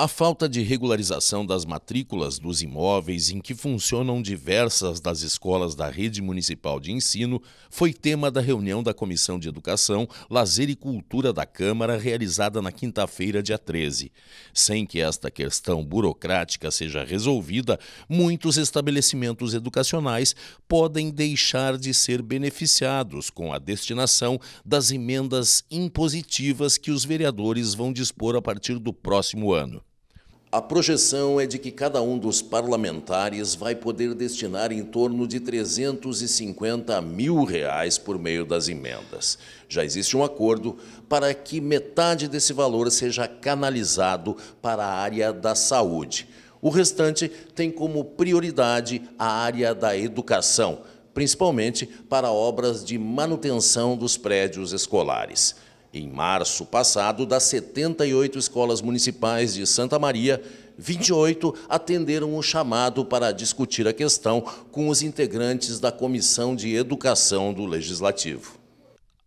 A falta de regularização das matrículas dos imóveis em que funcionam diversas das escolas da rede municipal de ensino foi tema da reunião da Comissão de Educação, Lazer e Cultura da Câmara, realizada na quinta-feira, dia 13. Sem que esta questão burocrática seja resolvida, muitos estabelecimentos educacionais podem deixar de ser beneficiados com a destinação das emendas impositivas que os vereadores vão dispor a partir do próximo ano. A projeção é de que cada um dos parlamentares vai poder destinar em torno de 350 mil reais por meio das emendas. Já existe um acordo para que metade desse valor seja canalizado para a área da saúde. O restante tem como prioridade a área da educação, principalmente para obras de manutenção dos prédios escolares. Em março passado, das 78 escolas municipais de Santa Maria, 28 atenderam o chamado para discutir a questão com os integrantes da Comissão de Educação do Legislativo.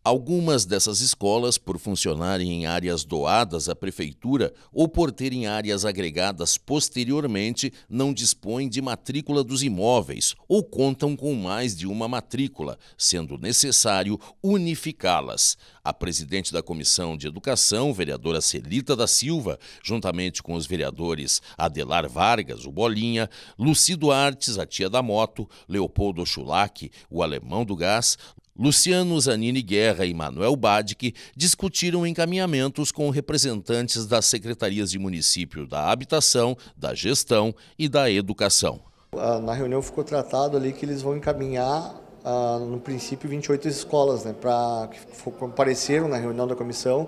Algumas dessas escolas, por funcionarem em áreas doadas à prefeitura ou por terem áreas agregadas posteriormente, não dispõem de matrícula dos imóveis ou contam com mais de uma matrícula, sendo necessário unificá-las. A presidente da Comissão de Educação, vereadora Celita da Silva, juntamente com os vereadores Adelar Vargas, o Bolinha, Lucido Artes, a tia da moto, Leopoldo Chulac, o alemão do gás, Luciano Zanini Guerra e Manuel Badic discutiram encaminhamentos com representantes das secretarias de município da Habitação, da Gestão e da Educação. Ah, na reunião ficou tratado ali que eles vão encaminhar, ah, no princípio, 28 escolas, né, pra, que compareceram na reunião da comissão,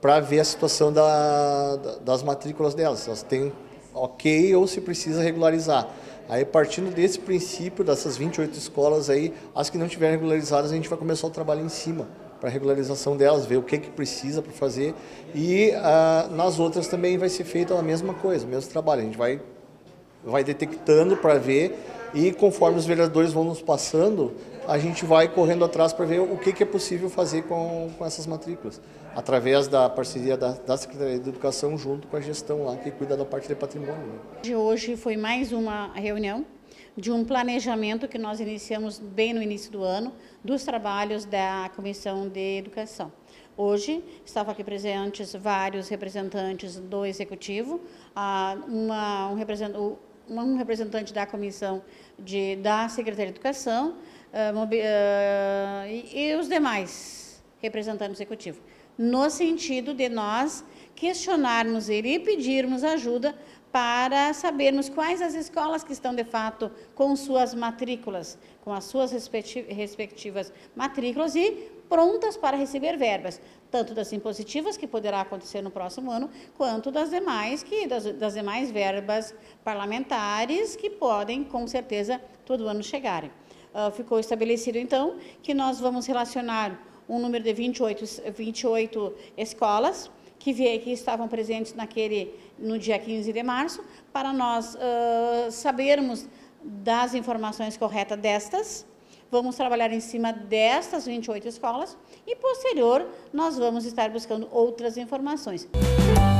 para ver a situação da, das matrículas delas, se elas têm ok ou se precisa regularizar. Aí partindo desse princípio, dessas 28 escolas aí, as que não tiverem regularizadas, a gente vai começar o trabalho em cima para regularização delas, ver o que, que precisa para fazer. E ah, nas outras também vai ser feita a mesma coisa, o mesmo trabalho. A gente vai, vai detectando para ver e conforme os vereadores vão nos passando, a gente vai correndo atrás para ver o que, que, é possível fazer com, com, essas matrículas, através da parceria da, da, Secretaria de Educação junto com a gestão lá, que cuida da parte de patrimônio. Né? Hoje foi mais uma reunião de um planejamento que nós iniciamos bem no início do ano, dos trabalhos da Comissão de Educação. Hoje estavam aqui presentes vários representantes do Executivo, ah, uma, um representante um representante da comissão de, da Secretaria de Educação uh, uh, e, e os demais representantes do executivo no sentido de nós questionarmos ele e pedirmos ajuda para sabermos quais as escolas que estão de fato com suas matrículas, com as suas respectivas matrículas e prontas para receber verbas, tanto das impositivas que poderá acontecer no próximo ano, quanto das demais que das, das demais verbas parlamentares que podem com certeza todo ano chegarem. Uh, ficou estabelecido então que nós vamos relacionar um número de 28, 28 escolas que, veio, que estavam presentes naquele, no dia 15 de março, para nós uh, sabermos das informações corretas destas. Vamos trabalhar em cima destas 28 escolas e, posterior, nós vamos estar buscando outras informações. Música